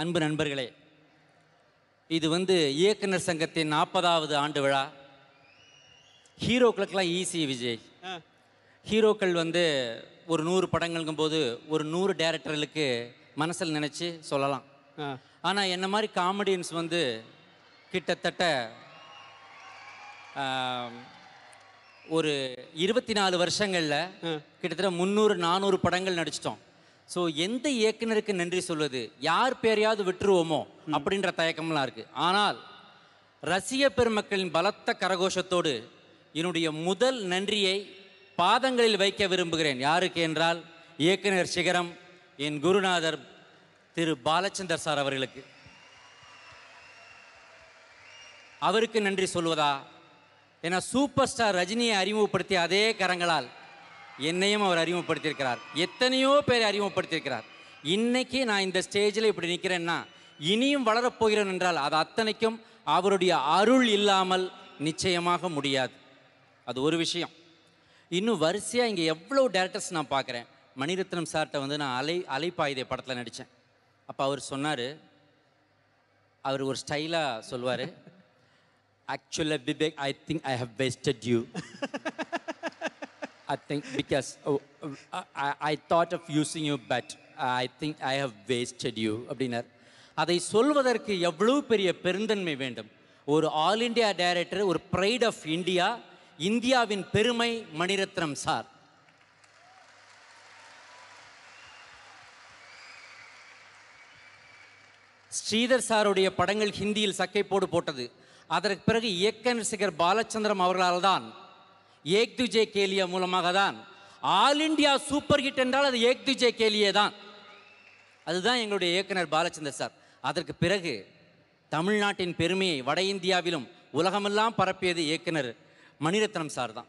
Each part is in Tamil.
அன்பு நண்பர்களே இது வந்து இயக்குனர் சங்கத்தின் நாற்பதாவது ஆண்டு விழா ஹீரோக்களுக்கெல்லாம் ஈஸி விஜய் ஹீரோக்கள் வந்து ஒரு நூறு படங்களுக்கும் போது ஒரு நூறு டேரக்டர்களுக்கு மனசில் நினச்சி சொல்லலாம் ஆனால் என்ன மாதிரி காமெடியன்ஸ் வந்து கிட்டத்தட்ட ஒரு இருபத்தி நாலு வருஷங்களில் கிட்டத்தட்ட முந்நூறு நானூறு படங்கள் நடிச்சிட்டோம் ஸோ எந்த இயக்குனருக்கு நன்றி சொல்வது யார் பேரையாவது விட்டுருவோமோ அப்படின்ற தயக்கம்லாம் இருக்குது ஆனால் ரசிக பெருமக்களின் பலத்த கரகோஷத்தோடு என்னுடைய முதல் நன்றியை பாதங்களில் வைக்க விரும்புகிறேன் யாருக்கு என்றால் இயக்குனர் சிகரம் என் குருநாதர் திரு பாலச்சந்தர் சார் அவர்களுக்கு அவருக்கு நன்றி சொல்வதா ஏன்னா சூப்பர் ஸ்டார் ரஜினியை அறிமுகப்படுத்திய அதே கரங்களால் என்னையும் அவர் அறிமுகப்படுத்தியிருக்கிறார் எத்தனையோ பேர் அறிமுகப்படுத்தியிருக்கிறார் இன்னைக்கு நான் இந்த ஸ்டேஜில் இப்படி நிற்கிறேன்னா இனியும் வளரப்போகிறேன் என்றால் அது அத்தனைக்கும் அவருடைய அருள் இல்லாமல் நிச்சயமாக முடியாது அது ஒரு விஷயம் இன்னும் வரிசையாக இங்கே எவ்வளோ டேரக்டர்ஸ் நான் பார்க்குறேன் மணிரத்னம் சார்கிட்ட வந்து நான் அலை அலைப்பாயுதே படத்தில் நடித்தேன் அப்போ அவர் சொன்னார் அவர் ஒரு ஸ்டைலாக சொல்வார் ஆக்சுவலாக பிபேக் I think I have wasted you I think because oh, I, I thought of using you, but I think I have wasted you அதை சொல்வதற்கு எவ்வளவு பெரிய பெருந்தன்மை வேண்டும் ஒரு ஆல் இண்டியா டைரக்டர் ஒரு ப்ரைட் ஆஃப் இந்தியா இந்தியாவின் பெருமை மணிரத்னம் சார் ஸ்ரீதர் சாருடைய படங்கள் ஹிந்தியில் சக்கை போடு போட்டது அதற்கு பிறகு இயக்க ரசிகர் பாலச்சந்திரம் அவர்களால் தான் ஏக்துஜே துஜே கேலியா மூலமாக தான் ஆல் இண்டியா சூப்பர் ஹிட் என்றால் அது ஏக் கேலியே தான் அதுதான் எங்களுடைய இயக்குனர் பாலச்சந்தர் சார் அதற்கு பிறகு தமிழ்நாட்டின் பெருமையை வட இந்தியாவிலும் உலகமெல்லாம் பரப்பியது இயக்குனர் மணிரத்னம் சார் தான்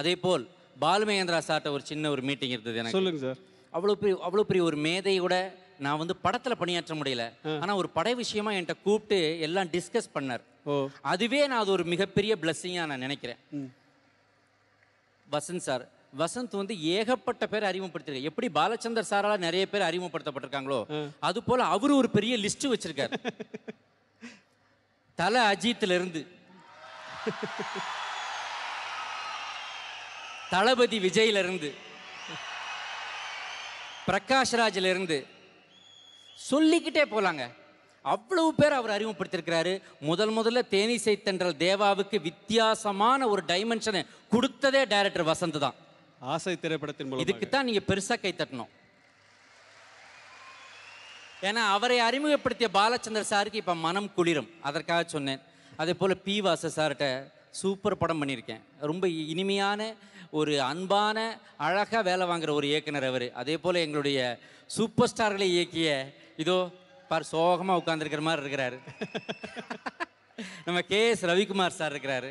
அதே போல் பாலுமகேந்திரா சார்ட்ட ஒரு சின்ன ஒரு மீட்டிங் இருந்தது எனக்கு சொல்லுங்க சார் அவ்வளோ பெரிய அவ்வளோ பெரிய ஒரு மேதையோட நான் வந்து படத்தில் பணியாற்ற முடியல ஆனால் ஒரு படை விஷயமா என்கிட்ட கூப்பிட்டு எல்லாம் டிஸ்கஸ் பண்ணார் அதுவே நான் அது ஒரு மிகப்பெரிய பிளஸ்ஸிங்காக நான் நினைக்கிறேன் வசந்த் சார் வசந்த் வந்து ஏகப்பட்ட பேர் அறிமுகப்படுத்திருக்க எப்படி பாலச்சந்தர் சாரால நிறைய பேர் அறிமுகப்படுத்தப்பட்டிருக்காங்களோ அது போல அவரு ஒரு பெரிய லிஸ்ட் வச்சிருக்காரு தல அஜித்ல இருந்து தளபதி விஜய்ல இருந்து பிரகாஷ்ராஜ்ல இருந்து சொல்லிக்கிட்டே போலாங்க அவ்வளவு பேர் அவர் அறிமுகப்படுத்தியிருக்கிறாரு முதல் முதல்ல தேனிசை தென்றல் தேவாவுக்கு வித்தியாசமான ஒரு டைமென்ஷனை கொடுத்ததே டைரக்டர் வசந்த் தான் ஆசை திரைப்படத்தின் மூலம் இதுக்கு தான் நீங்கள் பெருசாக கை தட்டணும் ஏன்னா அவரை அறிமுகப்படுத்திய பாலச்சந்தர் சாருக்கு இப்போ மனம் குளிரும் அதற்காக சொன்னேன் அதே போல் பி வாச சார்கிட்ட சூப்பர் படம் பண்ணியிருக்கேன் ரொம்ப இனிமையான ஒரு அன்பான அழகாக வேலை வாங்குகிற ஒரு இயக்குனர் அவர் அதே போல் எங்களுடைய சூப்பர் ஸ்டார்களை இயக்கிய இதோ பார் சோகமாக உட்காந்துருக்கிற மாதிரி இருக்கிறாரு நம்ம கே எஸ் ரவிக்குமார் சார் இருக்கிறாரு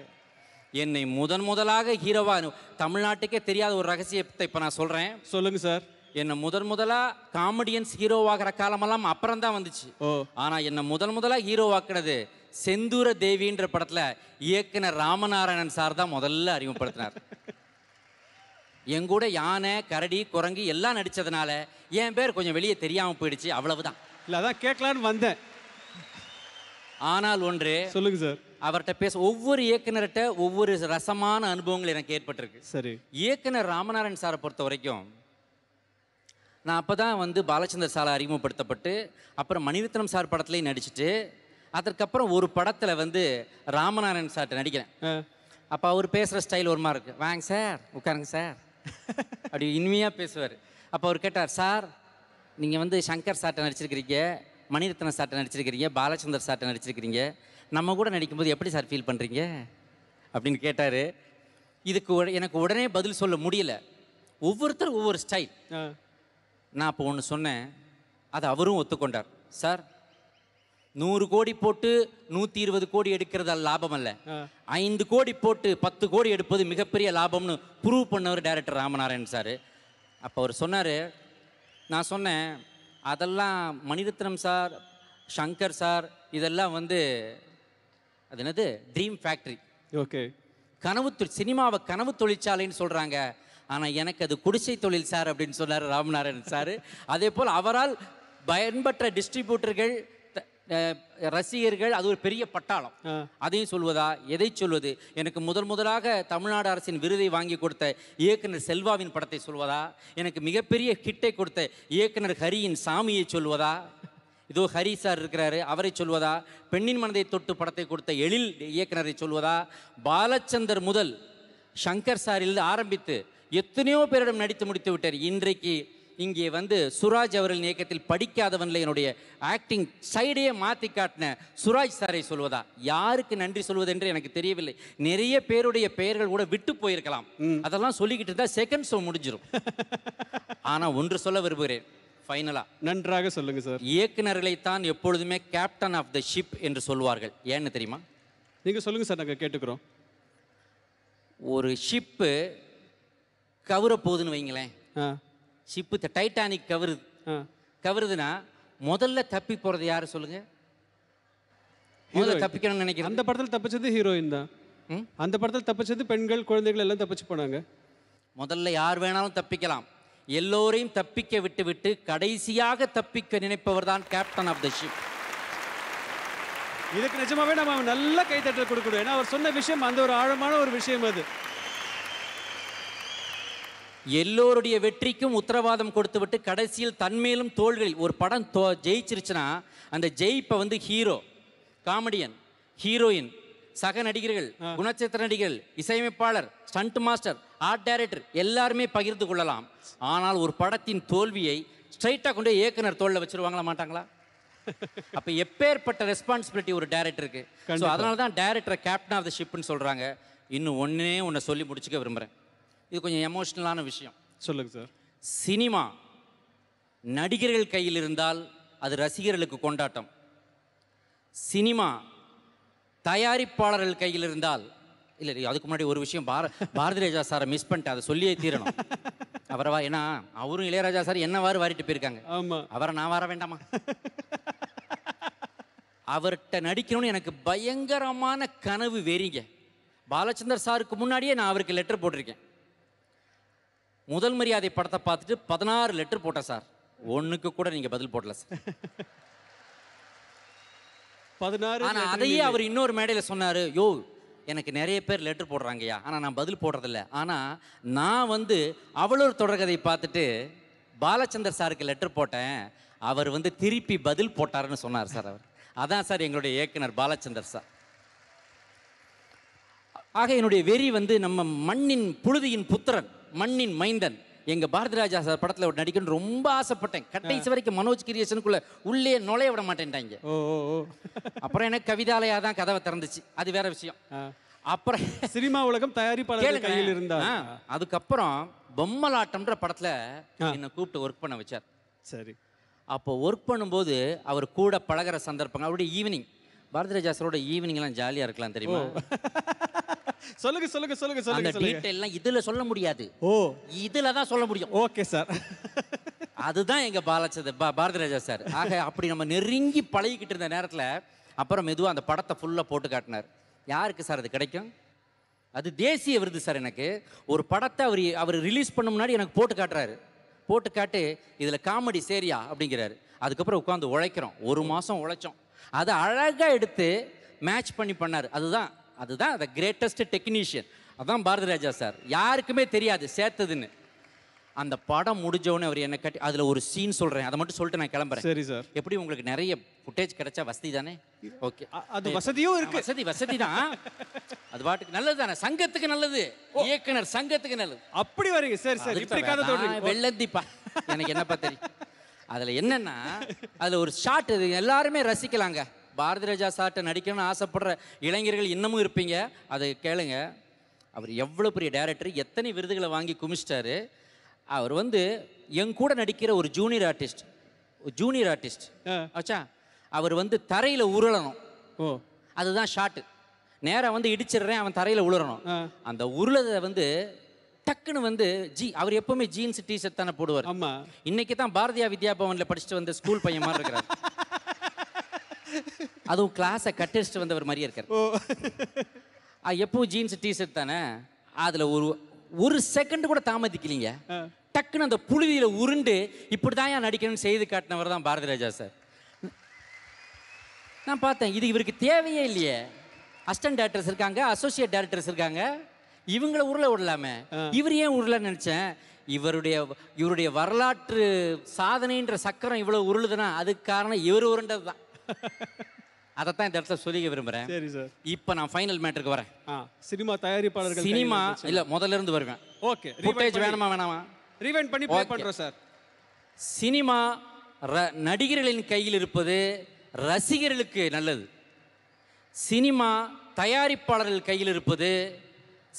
என்னை முதன் முதலாக ஹீரோவாக தமிழ்நாட்டுக்கே தெரியாத ஒரு ரகசியத்தை இப்போ நான் சொல்கிறேன் சொல்லுங்கள் சார் என்னை முதன் முதலாக காமெடியன்ஸ் ஹீரோவாகிற காலமெல்லாம் அப்புறம் தான் வந்துச்சு ஓ ஆனால் என்னை முதன் முதலாக ஹீரோவாக்குனது செந்தூர தேவின்ற படத்தில் இயக்குனர் ராமநாராயணன் சார் தான் முதல்ல அறிமுகப்படுத்தினார் எங்கூட யானை கரடி குரங்கு எல்லாம் நடித்ததுனால என் பேர் கொஞ்சம் வெளியே தெரியாமல் போயிடுச்சு அவ்வளவுதான் இல்லை அதான் கேட்கலான்னு வந்தேன் ஆனால் ஒன்றே சொல்லுங்க சார் அவர்கிட்ட பேச ஒவ்வொரு இயக்குனர்கிட்ட ஒவ்வொரு ரசமான அனுபவங்கள் எனக்கு ஏற்பட்டிருக்கு சரி இயக்குனர் ராமநாராயண் சாரை பொறுத்த வரைக்கும் நான் அப்போ தான் வந்து பாலச்சந்தர் சாலை அறிமுகப்படுத்தப்பட்டு அப்புறம் மணிரத்னம் சார் படத்துலேயும் நடிச்சுட்டு அதற்கப்புறம் ஒரு படத்தில் வந்து ராமநாராயண் சார்கிட்ட நடிக்கிறேன் அப்போ அவர் பேசுகிற ஸ்டைல் ஒரு மாதிரி இருக்குது வாங்க சார் உட்காருங்க சார் அப்படி இனிமையாக பேசுவார் அப்போ அவர் கேட்டார் சார் நீங்கள் வந்து சங்கர் சாட்டை நடிச்சிருக்கிறீங்க மணிரத்னம் சாட்டை நடிச்சிருக்கிறீங்க பாலச்சந்தர் சாட்டை நடிச்சிருக்கிறீங்க நம்ம கூட நடிக்கும்போது எப்படி சார் ஃபீல் பண்ணுறீங்க அப்படின்னு கேட்டார் இதுக்கு எனக்கு உடனே பதில் சொல்ல முடியல ஒவ்வொருத்தரும் ஒவ்வொரு ஸ்டைல் நான் அப்போ ஒன்று சொன்னேன் அதை அவரும் ஒத்துக்கொண்டார் சார் நூறு கோடி போட்டு நூற்றி இருபது கோடி எடுக்கிறதால் லாபம் அல்ல ஐந்து கோடி போட்டு பத்து கோடி எடுப்பது மிகப்பெரிய லாபம்னு ப்ரூவ் பண்ணவர் டைரக்டர் ராமநாராயண் சார் அப்போ அவர் சொன்னார் நான் சொன்னேன் அதெல்லாம் மணிரத்னம் சார் ஷங்கர் சார் இதெல்லாம் வந்து அது என்னது ட்ரீம் ஃபேக்ட்ரி ஓகே கனவு சினிமாவை கனவு தொழிற்சாலைன்னு சொல்கிறாங்க ஆனால் எனக்கு அது குடிசை தொழில் சார் அப்படின்னு சொன்னார் ராமநாராயணன் சார் அதே போல் அவரால் பயன்பற்ற டிஸ்ட்ரிபியூட்டர்கள் ரசிகர்கள் அது ஒரு பெரிய பட்டாளம் அதையும் சொல்வதா எதை சொல்வது எனக்கு முதல் முதலாக தமிழ்நாடு அரசின் விருதை வாங்கி கொடுத்த இயக்குனர் செல்வாவின் படத்தை சொல்வதா எனக்கு மிகப்பெரிய ஹிட்டை கொடுத்த இயக்குனர் ஹரியின் சாமியை சொல்வதா இதோ ஹரி சார் இருக்கிறாரு அவரை சொல்வதா பெண்ணின் மனதை தொட்டு படத்தை கொடுத்த எழில் இயக்குனரை சொல்வதா பாலச்சந்தர் முதல் சங்கர் சாரில் ஆரம்பித்து எத்தனையோ பேரிடம் நடித்து முடித்து விட்டார் இன்றைக்கு இங்கே வந்து சுராஜ் அவர்கள் இயக்கத்தில் படிக்காதவன்ல என்னுடைய ஆக்டிங் சைடையே மாற்றி காட்டின சுராஜ் சாரை சொல்வதா யாருக்கு நன்றி சொல்வது என்று எனக்கு தெரியவில்லை நிறைய பேருடைய பெயர்கள் கூட விட்டு போயிருக்கலாம் அதெல்லாம் சொல்லிக்கிட்டு இருந்தால் செகண்ட் ஷோ முடிஞ்சிடும் ஆனால் ஒன்று சொல்ல விரும்புகிறேன் ஃபைனலாக நன்றாக சொல்லுங்க சார் தான் எப்பொழுதுமே கேப்டன் ஆஃப் த ஷிப் என்று சொல்வார்கள் ஏன்னு தெரியுமா நீங்கள் சொல்லுங்கள் சார் நாங்கள் கேட்டுக்கிறோம் ஒரு ஷிப்பு கவுற போகுதுன்னு வைங்களேன் ஷிப்பு டைட்டானிக் கவருது கவருதுன்னா முதல்ல தப்பி போகிறது யார் சொல்லுங்க முதல்ல தப்பிக்கணும்னு நினைக்கிறேன் அந்த படத்தில் தப்பிச்சது ஹீரோயின் தான் அந்த படத்தில் தப்பிச்சது பெண்கள் குழந்தைகள் எல்லாம் தப்பிச்சு போனாங்க முதல்ல யார் வேணாலும் தப்பிக்கலாம் எல்லோரையும் தப்பிக்க விட்டு விட்டு கடைசியாக தப்பிக்க நினைப்பவர் தான் கேப்டன் ஆஃப் த ஷிப் இதுக்கு நிஜமாவே நம்ம நல்ல கைத்தட்டல் கொடுக்கணும் ஏன்னா அவர் சொன்ன விஷயம் அந்த ஒரு ஆழமான ஒரு விஷயம் அது எல்லோருடைய வெற்றிக்கும் உத்தரவாதம் கொடுத்துவிட்டு கடைசியில் தன்மேலும் தோள்களில் ஒரு படம் தோ ஜெயிச்சிருச்சுன்னா அந்த ஜெயிப்பை வந்து ஹீரோ காமெடியன் ஹீரோயின் சக நடிகர்கள் குணச்சித்திர நடிகர்கள் இசையமைப்பாளர் ஸ்டண்ட் மாஸ்டர் ஆர்ட் டைரக்டர் எல்லாருமே பகிர்ந்து கொள்ளலாம் ஆனால் ஒரு படத்தின் தோல்வியை ஸ்ட்ரைட்டாக கொண்டு இயக்குனர் தோளில் வச்சுருவாங்களா மாட்டாங்களா அப்போ எப்பேற்பட்ட ரெஸ்பான்சிபிலிட்டி ஒரு டேரக்டருக்கு ஸோ அதனால தான் டேரக்டரை கேப்டன் ஆஃப் த ஷிப்னு சொல்கிறாங்க இன்னும் ஒன்றே ஒன்றை சொல்லி முடிச்சுக்க விரும்புகிறேன் இது கொஞ்சம் எமோஷ்னலான விஷயம் சொல்லுங்க சார் சினிமா நடிகர்கள் கையில் இருந்தால் அது ரசிகர்களுக்கு கொண்டாட்டம் சினிமா தயாரிப்பாளர்கள் கையில் இருந்தால் இல்லை அதுக்கு முன்னாடி ஒரு விஷயம் பார பாரதி ராஜா சாரை மிஸ் பண்ணிட்டேன் அதை சொல்லியே தீரணும் அவரவா ஏன்னா அவரும் இளையராஜா சார் என்ன வாரு வாரிட்டு போயிருக்காங்க அவரை நான் வர வேண்டாமா அவர்கிட்ட நடிக்கணும்னு எனக்கு பயங்கரமான கனவு வெறிங்க பாலச்சந்தர் சாருக்கு முன்னாடியே நான் அவருக்கு லெட்டர் போட்டிருக்கேன் முதல் மரியாதை படத்தை பார்த்துட்டு பதினாறு லெட்டர் போட்டேன் சார் ஒன்றுக்கு கூட நீங்கள் பதில் போடல சார் பதினாறு ஆனால் அதையே அவர் இன்னொரு மேடையில் சொன்னார் யோ எனக்கு நிறைய பேர் லெட்டர் போடுறாங்கய்யா ஆனால் நான் பதில் போடுறதில்ல ஆனால் நான் வந்து அவ்வளோ தொடர்கதை பார்த்துட்டு பாலச்சந்தர் சாருக்கு லெட்டர் போட்டேன் அவர் வந்து திருப்பி பதில் போட்டாருன்னு சொன்னார் சார் அவர் அதான் சார் எங்களுடைய இயக்குனர் பாலச்சந்தர் சார் ஆக என்னுடைய வெறி வந்து நம்ம மண்ணின் புழுதியின் புத்திரன் மண்ணின் மைந்தன் எங்கள் பாரதிராஜா சார் படத்தில் ஒரு நடிக்கணும்னு ரொம்ப ஆசைப்பட்டேன் கடைசி வரைக்கும் மனோஜ் கிரியேஷனுக்குள்ள உள்ளே நுழைய விட மாட்டேன்ட்டாங்க அப்புறம் எனக்கு கவிதாலயா தான் கதவை திறந்துச்சு அது வேற விஷயம் அப்புறம் சினிமா உலகம் தயாரிப்பாளர் கையில் இருந்தா அதுக்கப்புறம் பொம்மலாட்டம்ன்ற படத்துல என்னை கூப்பிட்டு ஒர்க் பண்ண வச்சார் சரி அப்போ ஒர்க் பண்ணும்போது அவர் கூட பழகிற சந்தர்ப்பங்கள் அவருடைய ஈவினிங் பாரதிராஜா சாரோட ஈவினிங்லாம் ஜாலியாக இருக்கலாம் தெரியுமா சொல்லுங்க சொல்லுங்க சொல்லுங்க சொல்லுங்க அந்த டீடைல் எல்லாம் இதுல சொல்ல முடியாது ஓ இதுல தான் சொல்ல முடியும் ஓகே சார் அதுதான் எங்க பாலச்சத பாரதிராஜா சார் ஆக அப்படி நம்ம நெருங்கி பழகிக்கிட்டு இருந்த நேரத்தில் அப்புறம் மெதுவாக அந்த படத்தை ஃபுல்லாக போட்டு காட்டினார் யாருக்கு சார் அது கிடைக்கும் அது தேசிய விருது சார் எனக்கு ஒரு படத்தை அவர் அவர் ரிலீஸ் பண்ண முன்னாடி எனக்கு போட்டு காட்டுறாரு போட்டு காட்டு இதில் காமெடி சரியா அப்படிங்கிறாரு அதுக்கப்புறம் உட்காந்து உழைக்கிறோம் ஒரு மாதம் உழைச்சோம் அதை அழகாக எடுத்து மேட்ச் பண்ணி பண்ணார் அதுதான் அதுதான் த கிரேட்டஸ்ட் டெக்னீஷியன் அதுதான் பாரதிராஜா சார் யாருக்குமே தெரியாது சேர்த்ததுன்னு அந்த படம் முடிஞ்சவனே அவர் என்ன கட்டி அதில் ஒரு சீன் சொல்கிறேன் அதை மட்டும் சொல்லிட்டு நான் கிளம்புறேன் சரி சார் எப்படி உங்களுக்கு நிறைய ஃபுட்டேஜ் கிடைச்சா வசதி தானே ஓகே அது வசதியும் இருக்கு வசதி வசதி தான் அது பாட்டுக்கு நல்லது தானே சங்கத்துக்கு நல்லது இயக்குனர் சங்கத்துக்கு நல்லது அப்படி வரீங்க சரி சரி வெள்ளந்திப்பா எனக்கு என்னப்பா தெரியும் அதில் என்னென்னா அதில் ஒரு ஷார்ட் எல்லாருமே ரசிக்கலாங்க பாரதி ராஜா சார்கிட்ட நடிக்கணும்னு ஆசைப்படுற இளைஞர்கள் இன்னமும் இருப்பீங்க அதை கேளுங்க அவர் எவ்வளோ பெரிய டேரக்டர் எத்தனை விருதுகளை வாங்கி குமிச்சிட்டாரு அவர் வந்து என் கூட நடிக்கிற ஒரு ஜூனியர் ஆர்டிஸ்ட் ஜூனியர் ஆர்டிஸ்ட் ஆச்சா அவர் வந்து தரையில் உருளணும் ஓ அதுதான் ஷாட்டு நேராக வந்து இடிச்சிடுறேன் அவன் தரையில் உருளணும் அந்த உருளதை வந்து டக்குன்னு வந்து ஜி அவர் எப்பவுமே ஜீன்ஸ் டிஷர்ட் தானே போடுவார் ஆமாம் இன்னைக்கு தான் பாரதியா வித்யா பவனில் படிச்சுட்டு வந்த ஸ்கூல் பையன் மாதிரி இருக்கிறார் அதுவும் கிளாஸை கட்டடிச்சுட்டு வந்தவர் மாதிரியே இருக்கார் ஓ எப்பவும் ஜீன்ஸ் டிஷர்ட் தானே அதில் ஒரு ஒரு செகண்ட் கூட தாமதிக்கலீங்க டக்குன்னு அந்த புழுதியில் உருண்டு இப்படி தான் ஏன் நடிக்கணும்னு செய்து காட்டினவர் தான் பாரதி ராஜா சார் நான் பார்த்தேன் இது இவருக்கு தேவையே இல்லையே அசிஸ்டன்ட் டேரக்டர்ஸ் இருக்காங்க அசோசியேட் டேரக்டர்ஸ் இருக்காங்க இவங்கள உருளை விடலாமே இவர் ஏன் உருளை நினச்சேன் இவருடைய இவருடைய வரலாற்று சாதனைன்ற சக்கரம் இவ்வளோ உருளுதுன்னா அதுக்கு காரணம் இவர் உருண்டது தான் அதைத்தான் இந்த இடத்துல சொல்லிக்க விரும்புகிறேன் சரி சார் இப்போ நான் ஃபைனல் மேட்டருக்கு வரேன் ஆ சினிமா தயாரிப்பாளர்கள் சினிமா இல்லை முதல்ல இருந்து வருவேன் ஓகே ஃபுட்டேஜ் வேணுமா வேணாமா ரீவைண்ட் பண்ணி ப்ளே பண்ணுறோம் சார் சினிமா ர நடிகர்களின் கையில் இருப்பது ரசிகர்களுக்கு நல்லது சினிமா தயாரிப்பாளர்கள் கையில் இருப்பது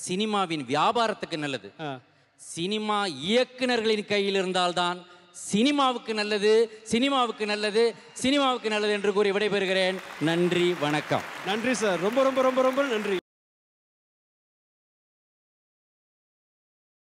சினிமாவின் வியாபாரத்துக்கு நல்லது சினிமா இயக்குநர்களின் கையில் இருந்தால்தான் சினிமாவுக்கு நல்லது சினிமாவுக்கு நல்லது சினிமாவுக்கு நல்லது என்று கூறி விடைபெறுகிறேன் நன்றி வணக்கம் நன்றி சார் ரொம்ப ரொம்ப ரொம்ப ரொம்ப நன்றி